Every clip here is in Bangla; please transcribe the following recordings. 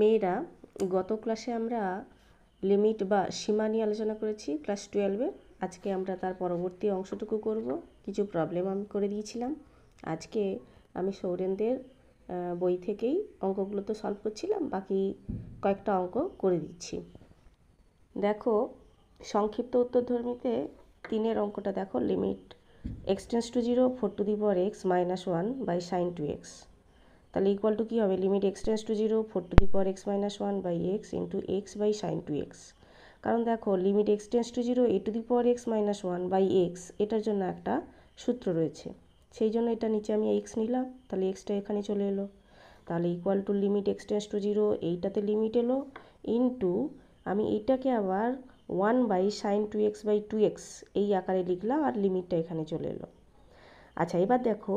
মেয়েরা গত ক্লাসে আমরা লিমিট বা সীমা নিয়ে আলোচনা করেছি ক্লাস টুয়েলভে আজকে আমরা তার পরবর্তী অংশটুকু করব কিছু প্রবলেম আমি করে দিয়েছিলাম আজকে আমি সৌরেনদের বই থেকেই অঙ্কগুলো তো সলভ করছিলাম বাকি কয়েকটা অঙ্ক করে দিচ্ছি দেখো সংক্ষিপ্ত উত্তরধর্মীতে তিনের অঙ্কটা দেখো limit x tends to zero four to the power x minus one by sine two x তাহলে ইকুয়াল টু কী হবে limit x tends to zero four to the power x minus one by x into x by sine two x কারণ দেখো limit x tends to zero a to the power x minus one by x এটার জন্য একটা সূত্র রয়েছে সেই জন্য এটা নিচে আমি এক্স নিলাম তাহলে এক্সটা এখানে চলে এলো তাহলে equal to limit x tends to zero এইটাতে লিমিট এলো ইন্টু আমি এইটাকে আবার one by sine two x by two x এই আকারে লিখলাম আর লিমিটটা এখানে চলে এলো আচ্ছা এবার দেখো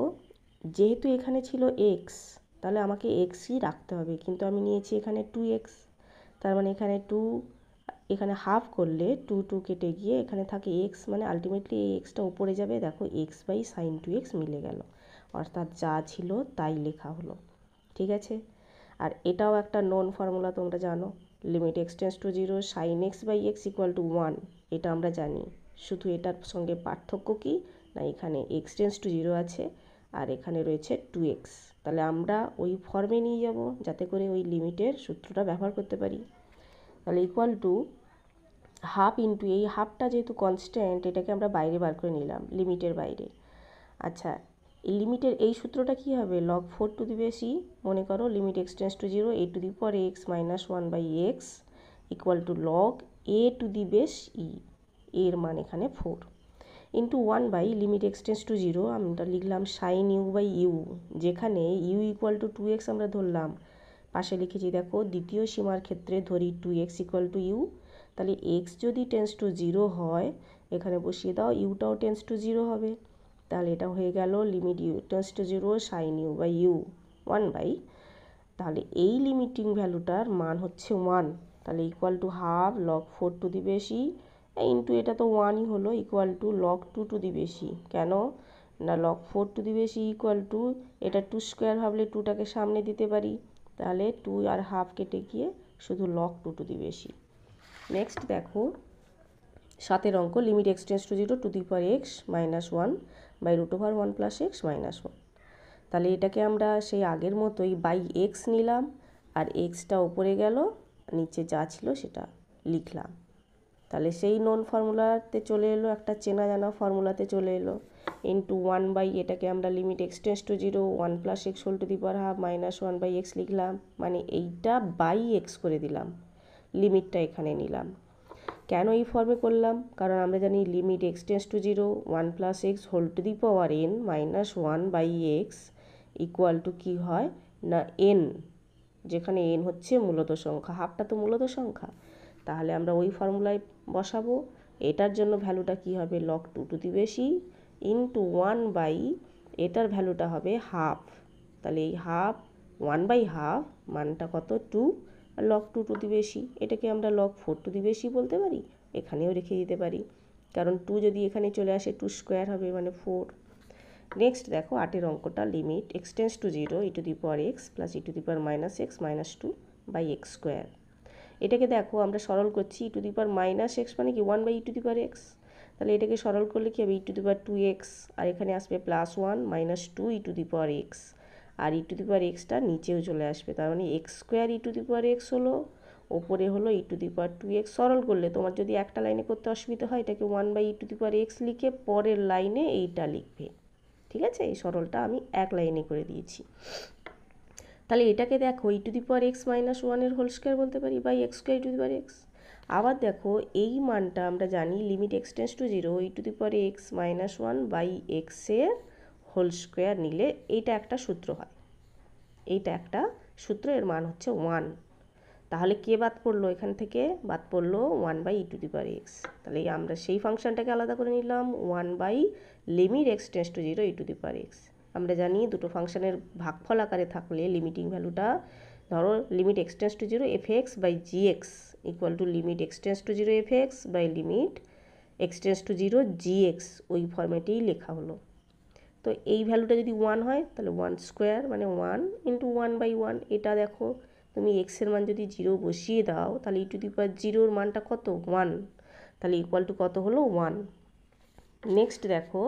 যেহেতু এখানে ছিল এক্স তাহলে আমাকে এক্সই রাখতে হবে কিন্তু আমি নিয়েছি এখানে টু এক্স তার মানে এখানে টু এখানে হাফ করলে টু টু কেটে গিয়ে এখানে থাকে এক্স মানে আলটিমেটলি এই এক্সটা উপরে যাবে দেখো x by sine two x মিলে গেল অর্থাৎ যা ছিল তাই লেখা হলো ঠিক আছে আর এটাও একটা নন ফর্মুলা তোমরা জানো limit x to zero sine x by x equal to one এটা আমরা জানি শুধু এটার সঙ্গে পার্থক্য কি না এখানে এক্স টেন্স টু জিরো আছে আর এখানে রয়েছে টু এক্স তাহলে আমরা ওই ফর্মে নিয়ে যাব যাতে করে ওই লিমিটের সূত্রটা ব্যবহার করতে পারি তাহলে ইকুয়াল টু হাফ ইন্টু এই হাফটা যেহেতু কনস্ট্যান্ট এটাকে আমরা বাইরে বার করে নিলাম লিমিটের বাইরে আচ্ছা এই লিমিটের এই সূত্রটা কি হবে log four to the base মনে করো limit x tends to zero a to the power x minus one by x equal to log a to the base e এর মান এখানে four into one by limit x tends to zero আমরা লিখলাম সাইন ইউ বাই ইউ যেখানে u equal to two x আমরা ধরলাম পাশে লিখেছি দেখো দ্বিতীয় সীমার ক্ষেত্রে ধরি two x equal to u তাহলে এক্স যদি টেন্স টু জিরো হয় এখানে বসিয়ে দাও ইউটাও টেন্স টু জিরো হবে তাহলে এটা হয়ে গেল limit u tends to zero sine u by u one by তাহলে এই লিমিটিং ভ্যালুটার মান হচ্ছে ওয়ান তাহলে equal to half log four to the base into এটা তো ওয়ানই হলো equal to log two to the base কেন না log four to the base equal to এটা টু স্কোয়ার ভাবলে টুটাকে সামনে দিতে পারি তাহলে টু আর হাফ কেটে গিয়ে শুধু লক টু টু দি বেশি নেক্সট দেখো সাতের অঙ্ক limit x to zero to the power x minus one by root over one plus x minus one তাহলে এটাকে আমরা সেই আগের মতোই বাই এক্স নিলাম আর এক্সটা ওপরে গেল নিচে যা ছিল সেটা লিখলাম তাহলে সেই নোন ফর্মুলাতে চলে এলো একটা চেনা জানা ফর্মুলাতে চলে এলো ইন্টু ওয়ান বাই এটাকে আমরা limit x tends to zero one plus x whole to the power half minus one by x লিখলাম মানে এইটা বাই এক্স করে দিলাম লিমিটটা এখানে নিলাম কেন এই ফর্মে করলাম কারণ আমরা জানি limit x tends to zero one plus x whole to the power n minus one by x equal to কী হয় না এন যেখানে এন হচ্ছে মূলত সংখ্যা হাফটা তো মূলত সংখ্যা তাহলে আমরা ওই ফর্মুলায় বসাবো এটার জন্য ভ্যালুটা কি হবে lock two to the base into one by এটার ভ্যালুটা হবে হাফ তাহলে এই হাফ ওয়ান বাই হাফ মানটা কত two log two to the base এটাকে আমরা লক ফোর টু দি বেশি বলতে পারি এখানেও রেখে দিতে পারি কারণ টু যদি এখানে চলে আসে টু স্কোয়ার হবে মানে ফোর নেক্সট দেখো আটের অঙ্কটা limit x tends to zero e to the power x plus e to the power minus x minus two by x square এটাকে দেখো আমরা সরল করছি e to the power minus x মানে কি one by e to the power x তাহলে এটাকে সরল করলে কি হবে e to the power two x আর এখানে আসবে plus one minus two e to the power x R E to the power এক্সটা নিচেও চলে আসবে তার মানে x square e to the power x হলো ওপরে হলো e to the power two x সরল করলে তোমার যদি একটা লাইনে করতে অসুবিধা হয় এটাকে one by e to the power x লিখে পরের লাইনে এইটা লিখবে ঠিক আছে এই সরলটা আমি এক লাইনে করে দিয়েছি তাহলে এটাকে দেখো e to the power x minus ওয়ানের হোল স্কোয়ার বলতে পারি by x square to the power x আবার দেখো এই মানটা আমরা জানি limit x tends to zero e to the power x minus one by এক্সের হোল স্কোয়ার নিলে এইটা একটা সূত্র হয় এইটা একটা সূত্র এর মান হচ্ছে ওয়ান তাহলে কে বাদ পড়লো এখান থেকে বাদ পড়লো one by e to the power x তাহলে আমরা সেই ফাংশনটাকে আলাদা করে নিলাম one by limit x tends to zero e to the power x আমরা জানি দুটো ফাংশনের ভাগফল আকারে থাকলে লিমিটিং ভ্যালুটা ধরো limit x tends to zero f x by g x equal to limit x tends to zero f x by limit x tends to zero g x ওই ফর্মেটেই লেখা হলো তো এই ভ্যালুটা যদি ওয়ান হয় তাহলে ওয়ান স্কোয়ার মানে one into one by one এটা দেখো তুমি এক্সের মান যদি জিরো বসিয়ে দাও তাহলে ইটু দি পাওয়ার জিরোর মানটা কত ওয়ান তাহলে ইকুয়াল টু কত হলো ওয়ান নেক্সট দেখো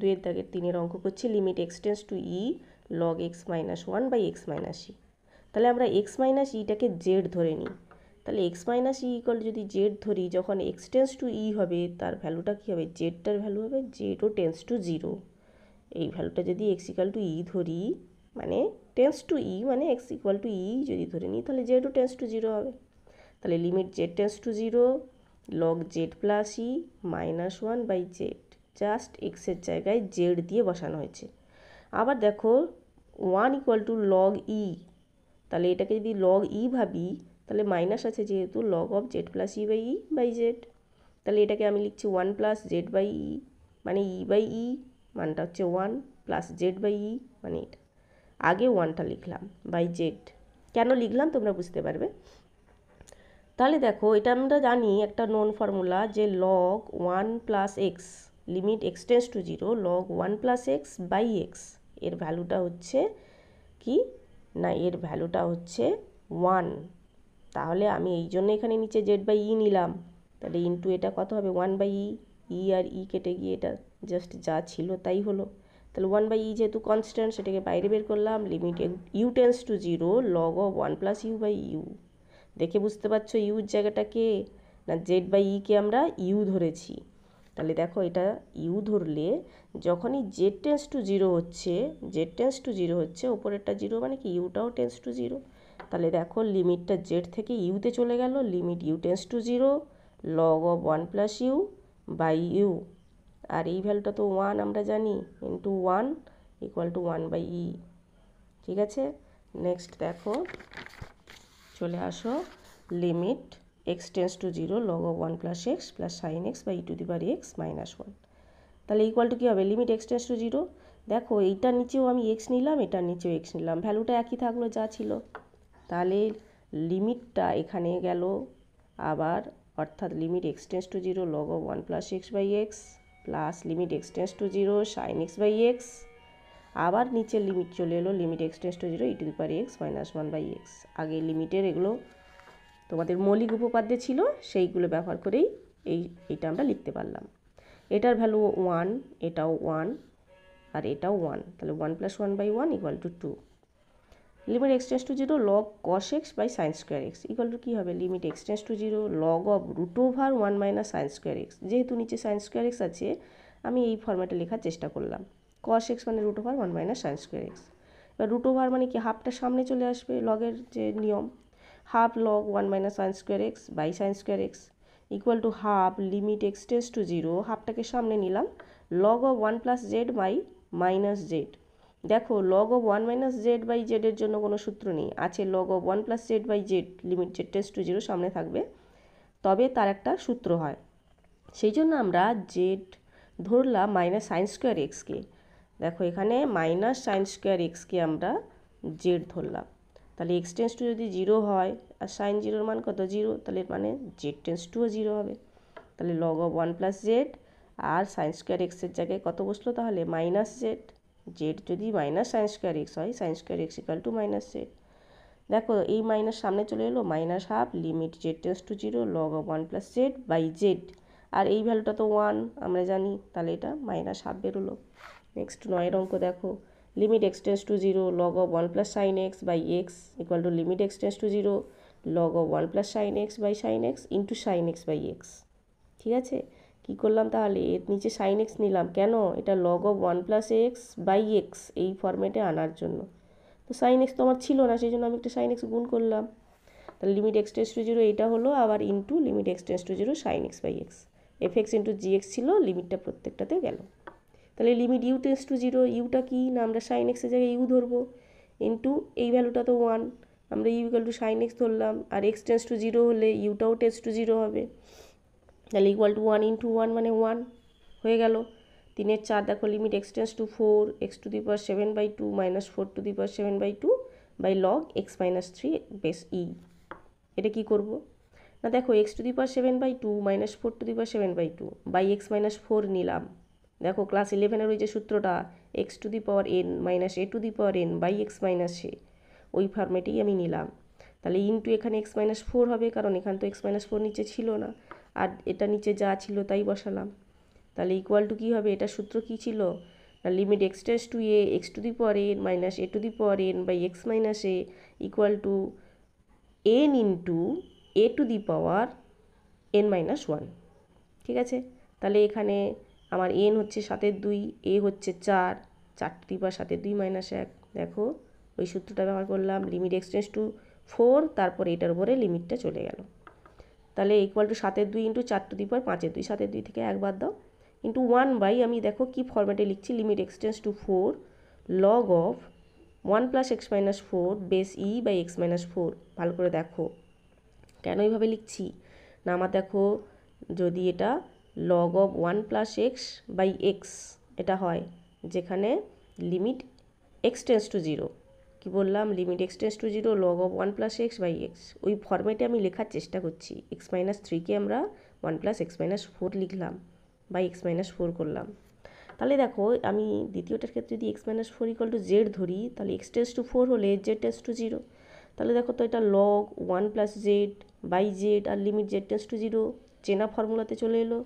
দুয়ের দাগের তিনের অঙ্ক করছি limit x tends to e log x minus one by x minus e তাহলে আমরা এক্স মাইনাস ইটাকে জেড ধরে নিই তাহলে এক্স মাইনাস ই ইকল যদি জেড ধরি যখন এক্সটেন্স টু ই হবে তার ভ্যালুটা কী হবে জেডটার ভ্যালু হবে জেড ও টেন্স টু জিরো এই ভ্যালুটা যদি এক্স ইকাল টু ই ধরি মানে টেন্স টু ই মানে এক্স ইকুয়াল টু ই যদি ধরে নিই তাহলে জেড ও টেন্স টু জিরো হবে তাহলে limit z tends to zero log z plus e minus one by z just এক্সের জায়গায় জেড দিয়ে বসানো হয়েছে আবার দেখো one equal to log e তাহলে এটাকে যদি লগ ই e ভাবি তাহলে মাইনাস আছে যেহেতু log of z plus e by e by z তাহলে এটাকে আমি লিখছি one plus z by e মানে ই বাই ই মানটা হচ্ছে one plus z by e মানে এটা আগে ওয়ানটা লিখলাম বাই জেড কেন লিখলাম তোমরা বুঝতে পারবে তাহলে দেখো এটা আমরা জানি একটা নন ফর্মুলা যে log one plus x limit x tends to zero log one plus x by x এর ভ্যালুটা হচ্ছে কি না এর ভ্যালুটা হচ্ছে ওয়ান তাহলে আমি এই জন্য এখানে নিচে জেড বাই ই নিলাম তাহলে ইনটু এটা কত হবে ওয়ান বাই ই ই আর ই e কেটে গিয়ে এটা জাস্ট যা ছিল তাই হলো তাহলে ওয়ান বাই ই যেহেতু কনস্ট্যান্ট সেটাকে বাইরে বের করলাম limit u tends to zero log of one plus u by u দেখে বুঝতে পারছো ইউর জায়গাটা কে না জেড বাই ইকে আমরা ইউ ধরেছি তাহলে দেখো এটা ইউ ধরলে যখনই জেড টেন্স টু জিরো হচ্ছে জেড টেন্স টু জিরো হচ্ছে ওপরেরটা জিরো মানে কি ইউটাও টেন্স টু জিরো তাহলে দেখো লিমিটটা জেড থেকে ইউতে চলে গেল limit u tends to zero log of one plus u by u আর এই ভ্যালুটা তো ওয়ান আমরা জানি into one equal to one by e ঠিক আছে নেক্সট দেখো চলে আসো limit x tends to zero log of one plus x plus sine x বা e to the power x minus one তাহলে ইকুয়াল টু কী হবে limit x tends to zero দেখো এইটার নিচেও আমি এক্স নিলাম এটার নিচেও এক্স নিলাম ভ্যালুটা একই থাকলো যা ছিল তাহলে লিমিটটা এখানে গেল আবার অর্থাৎ limit x tends to zero log of one plus x by x plus limit x tends to zero sine x by x আবার নিচে লিমিট চলে এলো limit x tends to zero e to the power x minus one by x আগে লিমিটের এগুলো তোমাদের মৌলিক উপপাদ্যে ছিল সেইগুলো ব্যবহার করেই এই এটা আমরা লিখতে পারলাম এটার ভ্যালু ওয়ান এটাও ওয়ান আর এটাও ওয়ান তাহলে one plus one by one equal to two limit x tends to zero log cos x by sines square x equal to কী হবে limit x tends to zero log of root over one minus sines square x যেহেতু নিচে সাইন্স স্কোয়ার এক্স আছে আমি এই ফর্ম্যাটে লেখার চেষ্টা করলাম কস এক্স মানে root over one minus sines square x এবার রুট ওভার মানে কি হাফটা সামনে চলে আসবে লগের যে নিয়ম half log one minus sine square x by sine square x equal to half limit x tends to zero হাফটাকে সামনে নিলাম log of one plus z by minus z দেখো log of one minus z by জেডের জন্য কোনো সূত্র নেই আছে log of one plus z by z limit z tends to zero সামনে থাকবে তবে তার একটা সূত্র হয় সেই জন্য আমরা জেড ধরলাম মাইনাস সাইন স্কোয়ার এক্সকে দেখো এখানে মাইনাস সাইন স্কোয়ার এক্সকে আমরা জেড ধরলাম তাহলে এক্স টেন্স টু যদি জিরো হয় আর সাইন জিরোর মান কত জিরো তাহলে মানে জেড টেন্স টুও জিরো হবে তাহলে log of one plus z আর সাইন স্কোয়ার এক্সের জায়গায় কত বসলো তাহলে মাইনাস জেড জেড যদি মাইনাস সাইন স্কোয়ার এক্স হয় sine square x equal to minus z দেখো এই মাইনাস সামনে চলে এলো minus half limit z tends to zero log of one plus z by z আর এই ভ্যালুটা তো ওয়ান আমরা জানি তাহলে এটা মাইনাস হাফ বেরোলো নেক্সট নয়ের অঙ্ক দেখো limit x tends to 0 log of 1 plus sin x by x equal to limit x tends to 0 log of 1 plus sine x by sine x into sin x by x ঠিক আছে কী করলাম তাহলে এর নিচে সাইন এক্স নিলাম কেন এটা log of one plus x by x এই ফরম্যাটে আনার জন্য তো সাইন এক্স তো আমার ছিল না সেই জন্য আমি একটা sin x গুণ করলাম তাহলে limit x tends to zero এটা হলো আবার into limit x tends to zero sine x by x f x into g x ছিল লিমিটটা প্রত্যেকটাতে গেল তাহলে limit u tends to zero ইউটা কী না আমরা সাইন এক্সের জায়গায় ইউ ধরবো ইন্টু এই ভ্যালুটা তো ওয়ান আমরা u equal to sine x ধরলাম আর এক্স টেন্স টু জিরো হলে ইউটাও টেন্স টু জিরো হবে তাহলে equal to one into one মানে ওয়ান হয়ে গেল তিনের চার দেখো limit x tends to four x to the power seven by two minus four to the power seven by two by log x minus three base e এটা কী করবো না দেখো x to the power seven by two minus four to the power seven by two by x minus four নিলাম দেখো ক্লাস ইলেভেনের ওই যে সূত্রটা x to the power n minus a to the power n by x minus a ওই ফর্মেটেই আমি নিলাম তাহলে ইনটু এখানে এক্স মাইনাস ফোর হবে কারণ এখানে তো এক্স মাইনাস ফোর নিচে ছিল না আর এটা নিচে যা ছিল তাই বসালাম তাহলে ইকুয়াল টু কী হবে এটা সূত্র কী ছিল না limit x tends to a x to the power n minus a to the power n by x minus a equal to n into a to the power n minus one ঠিক আছে তাহলে এখানে আমার এন হচ্ছে সাতের দুই এ হচ্ছে চার চার বা সাতের দুই মাইনাস এক দেখো ওই সূত্রটা ব্যবহার করলাম লিমিট এক্সটেন্স টু ফোর তারপর এটার উপরে লিমিটটা চলে গেল তাহলে ইকুয়াল টু সাতের দুই ইন্টু চার টু দিপার পাঁচের দুই সাতের দুই থেকে একবার দাও ইন্টু ওয়ান বাই আমি দেখো কি ফরম্যাটে লিখছি limit x tends to four log of one plus x minus four base e by x minus four ভালো করে দেখো কেন এইভাবে লিখছি না আমার দেখো যদি এটা log of one plus x by x এটা হয় যেখানে limit x tends to zero কী বললাম limit x to zero log of one plus x by x ওই ফর্মেটে আমি লেখার চেষ্টা করছি এক্স মাইনাস থ্রিকে আমরা one plus x minus four লিখলাম বা এক্স মাইনাস ফোর করলাম তাহলে দেখো আমি দ্বিতীয়টার ক্ষেত্রে যদি x minus four equal to z ধরি তাহলে এক্স টু ফোর হলে জেড টেন্স টু জিরো তাহলে দেখো তো এটা log one plus z by z আর limit z tends to zero চেনা ফর্মুলাতে চলে এলো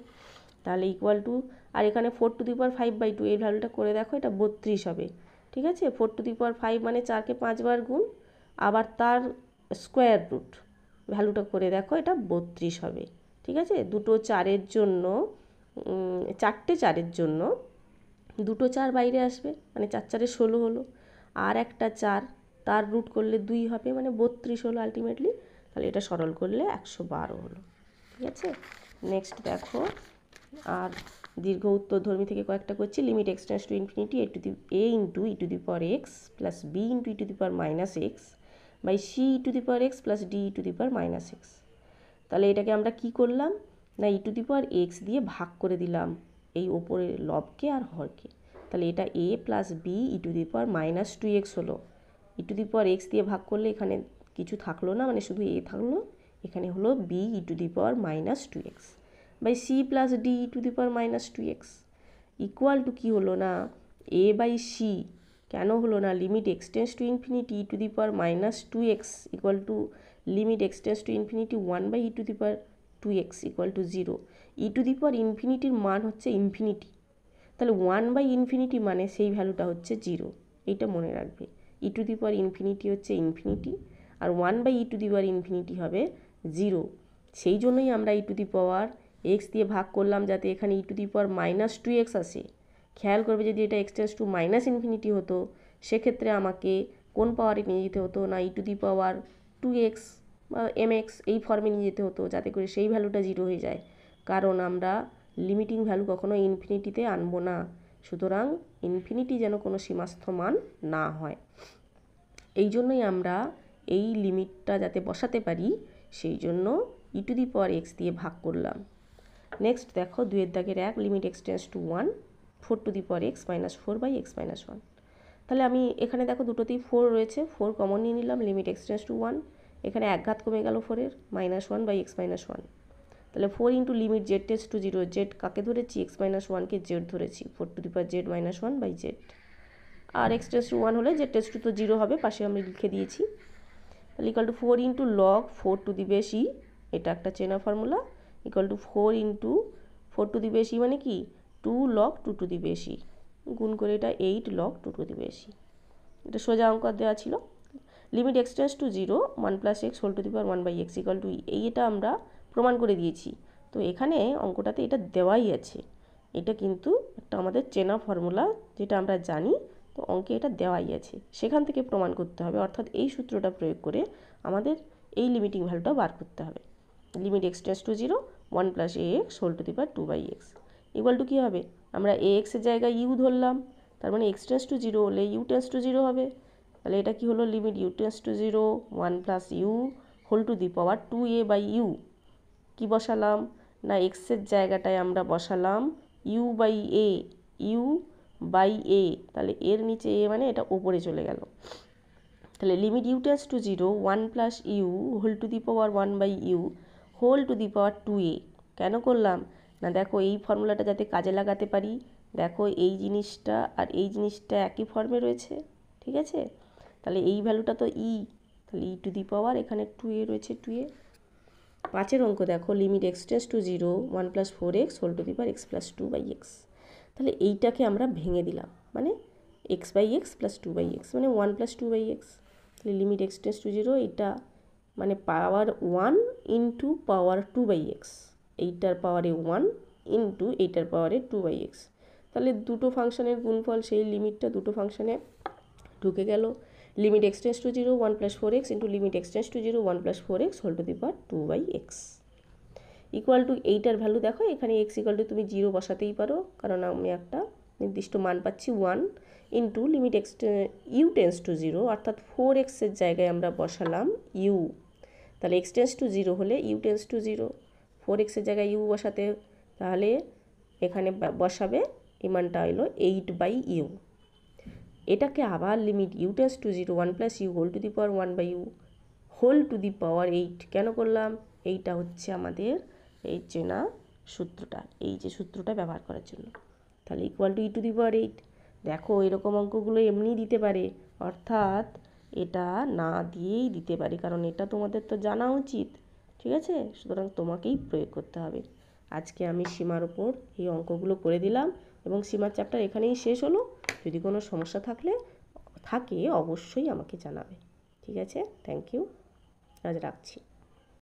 তাহলে ইকুয়াল টু আর এখানে four to the power five by two এই ভ্যালুটা করে দেখো এটা বত্রিশ হবে ঠিক আছে four to the power five মানে চারকে পাঁচবার গুণ আবার তার স্কোয়ার রুট ভ্যালুটা করে দেখো এটা বত্রিশ হবে ঠিক আছে দুটো চারের জন্য চারটে চারের জন্য দুটো চার বাইরে আসবে মানে চার চারে ষোলো হলো আর একটা চার তার রুট করলে দুই হবে মানে বত্রিশ হলো আলটিমেটলি তাহলে এটা সরল করলে একশো বারো হলো ঠিক আছে নেক্সট দেখো আর দীর্ঘ উত্তর ধর্মী থেকে কয়েকটা করছি limit x tends to infinity a to the a into e to the power x plus b into e to the power minus x by c e to the power x plus d e to the power minus x তাহলে এটাকে আমরা কি করলাম না e to the power x দিয়ে ভাগ করে দিলাম এই ওপরের লবকে আর হরকে তাহলে এটা a plus b e to the power minus two x হলো e to the power x দিয়ে ভাগ করলে এখানে কিছু থাকলো না মানে শুধু এ থাকলো এখানে হলো b e to the power minus two x by c plus d to the power minus two x equal to কী হলো না এ বাই সি কেন হলো না limit x tends to infinity to the power minus two x equal to limit x tends to infinity one by e to the power two x equal to zero e to the power ইনফিনিটির মান হচ্ছে ইনফিনিটি তাহলে ওয়ান বাই ইনফিনিটি মানে সেই ভ্যালুটা হচ্ছে জিরো এইটা মনে রাখবে e to the power infinity হচ্ছে ইনফিনিটি আর one by e to the power infinity হবে জিরো সেই জন্যই আমরা ই টু দি পাওয়ার এক্স দিয়ে ভাগ করলাম যাতে এখানে e to the power minus two x আসে খেয়াল করবে যদি এটা এক্সটেন্স টু মাইনাস ইনফিনিটি হতো সেক্ষেত্রে আমাকে কোন পাওয়ারে নিয়ে যেতে হতো না e to the power two x বা এম এক্স এই ফর্মে নিয়ে যেতে হতো যাতে করে সেই ভ্যালুটা জিরো হয়ে যায় কারণ আমরা লিমিটিং ভ্যালু কখনো ইনফিনিটিতে আনবো না সুতরাং ইনফিনিটি যেন কোনো সীমাস্থ মান না হয় এই জন্যই আমরা এই লিমিটটা যাতে বসাতে পারি সেই জন্য ই টু দি পাওয়ার এক্স দিয়ে ভাগ করলাম নেক্সট দেখো দুয়ের দাগের এক limit x tends to one four to the power x minus four by x minus one তাহলে আমি এখানে দেখো দুটোতেই ফোর রয়েছে ফোর কমন নিয়ে নিলাম লিমিট এক্সটেন্স টু ওয়ান এখানে এক ঘাত কমে গেল ফোরের minus one by x minus one তাহলে four into limit z tends to zero z কাকে ধরেছি এক্স মাইনাস ওয়ানকে জেড ধরেছি four to the power z minus one by z আর এক্স টেন্স টু ওয়ান হলে জেড টেন্স টু তো জিরো হবে পাশে আমি লিখে দিয়েছি তাহলে equal to four into log four to the base এটা একটা চেনা formula equal to four into four to the base মানে কি two log two to the base গুণ করে এটা eight log two to the base এটা সোজা অঙ্ক দেওয়া ছিল limit x tends to zero one plus x whole to the power one by x equal to এই এটা আমরা প্রমাণ করে দিয়েছি তো এখানে অঙ্কটাতে এটা দেওয়াই আছে এটা কিন্তু একটা আমাদের চেনা ফর্মুলা যেটা আমরা জানি তো অঙ্কে এটা দেওয়াই আছে সেখান থেকে প্রমাণ করতে হবে অর্থাৎ এই সূত্রটা প্রয়োগ করে আমাদের এই লিমিটিং ভ্যালুটা বার করতে হবে limit x tends to zero one plus a x whole to the power two by x equal to কী হবে আমরা এ এক্সের জায়গায় ইউ ধরলাম তার মানে এক্স টেন্স টু জিরো হলে ইউ টেন্স টু জিরো হবে তাহলে এটা কি হলো limit u tends to zero one plus u whole to the power two a by u কী বসালাম না এক্সের জায়গাটায় আমরা বসালাম u by A u by a তাহলে এর নিচে এ মানে এটা ওপরে চলে গেল তাহলে limit u tends to zero one plus u whole to the power one by u whole to the power two a কেন করলাম না দেখো এই ফর্মুলাটা যাতে কাজে লাগাতে পারি দেখো এই জিনিসটা আর এই জিনিসটা একই ফর্মে রয়েছে ঠিক আছে তাহলে এই ভ্যালুটা তো ই e, তাহলে ই টু দি পাওয়ার এখানে টু এ রয়েছে টু এ পাঁচের অঙ্ক দেখো limit x tends to zero one plus four x whole to the power x plus two by x তাহলে এইটাকে আমরা ভেঙে দিলাম মানে x by x plus two by x মানে one plus two by x তাহলে limit x tends to zero এটা মানে power one into power two by x এইটার পাওয়ারে ওয়ান ইন্টু এইটার পাওয়ারে টু বাই এক্স তাহলে দুটো ফাংশানের গুণফল সেই লিমিটটা দুটো ফাংশানে ঢুকে গেল limit x tends to zero one plus four x into limit x tends to zero one plus four x whole to the power two by x equal to এইটার ভ্যালু দেখো এখানে এক্স ইকুয়াল টু তুমি জিরো বসাতেই পারো কারণ আমি একটা নির্দিষ্ট মান পাচ্ছি one into limit x u tends to zero অর্থাৎ ফোর এক্সের জায়গায় আমরা বসালাম ইউ তাহলে এক্স টেন্স টু জিরো হলে u tends to zero four এক্সের জায়গায় ইউ বসাতে তাহলে এখানে বসাবে এই মানটা হলো এইট বাই ইউ এটাকে আবার limit u tends to zero one plus u whole to the power one by u whole to the power eight কেন করলাম এইটা হচ্ছে আমাদের এই চেনা সূত্রটা এই যে সূত্রটা ব্যবহার করার জন্য তাহলে equal to e to the power eight দেখো এরকম অঙ্কগুলো এমনি দিতে পারে অর্থাৎ এটা না দিয়েই দিতে পারি কারণ এটা তোমাদের তো জানা উচিত ঠিক আছে সুতরাং তোমাকেই প্রয়োগ করতে হবে আজকে আমি সীমার ওপর এই অঙ্কগুলো করে দিলাম এবং সীমার চ্যাপ্টার এখানেই শেষ হলো যদি কোনো সমস্যা থাকলে থাকে অবশ্যই আমাকে জানাবে ঠিক আছে থ্যাংক ইউ আজ রাখছি